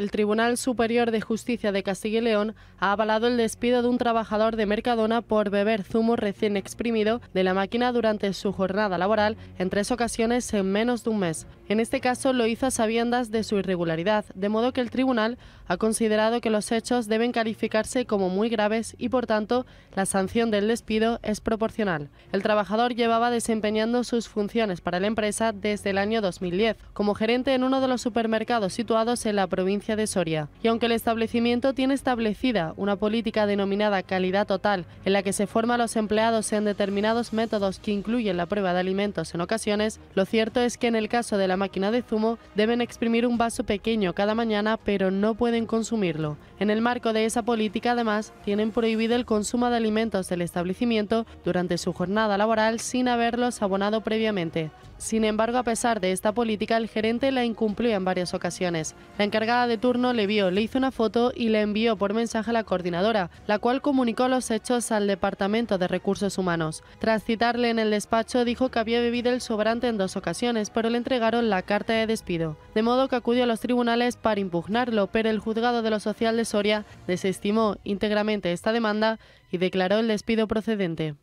El Tribunal Superior de Justicia de Castilla y León ha avalado el despido de un trabajador de Mercadona por beber zumo recién exprimido de la máquina durante su jornada laboral en tres ocasiones en menos de un mes. En este caso lo hizo a sabiendas de su irregularidad, de modo que el tribunal ha considerado que los hechos deben calificarse como muy graves y por tanto la sanción del despido es proporcional. El trabajador llevaba desempeñando sus funciones para la empresa desde el año 2010 como gerente en uno de los supermercados situados en la provincia de Soria. Y aunque el establecimiento tiene establecida una política denominada calidad total, en la que se forma los empleados en determinados métodos que incluyen la prueba de alimentos en ocasiones, lo cierto es que en el caso de la máquina de zumo deben exprimir un vaso pequeño cada mañana, pero no pueden consumirlo. En el marco de esa política, además, tienen prohibido el consumo de alimentos del establecimiento durante su jornada laboral sin haberlos abonado previamente. Sin embargo, a pesar de esta política, el gerente la incumplió en varias ocasiones. La encargada de turno le vio, le hizo una foto y le envió por mensaje a la coordinadora, la cual comunicó los hechos al Departamento de Recursos Humanos. Tras citarle en el despacho, dijo que había bebido el sobrante en dos ocasiones, pero le entregaron la carta de despido. De modo que acudió a los tribunales para impugnarlo, pero el juzgado de lo social de Soria desestimó íntegramente esta demanda y declaró el despido procedente.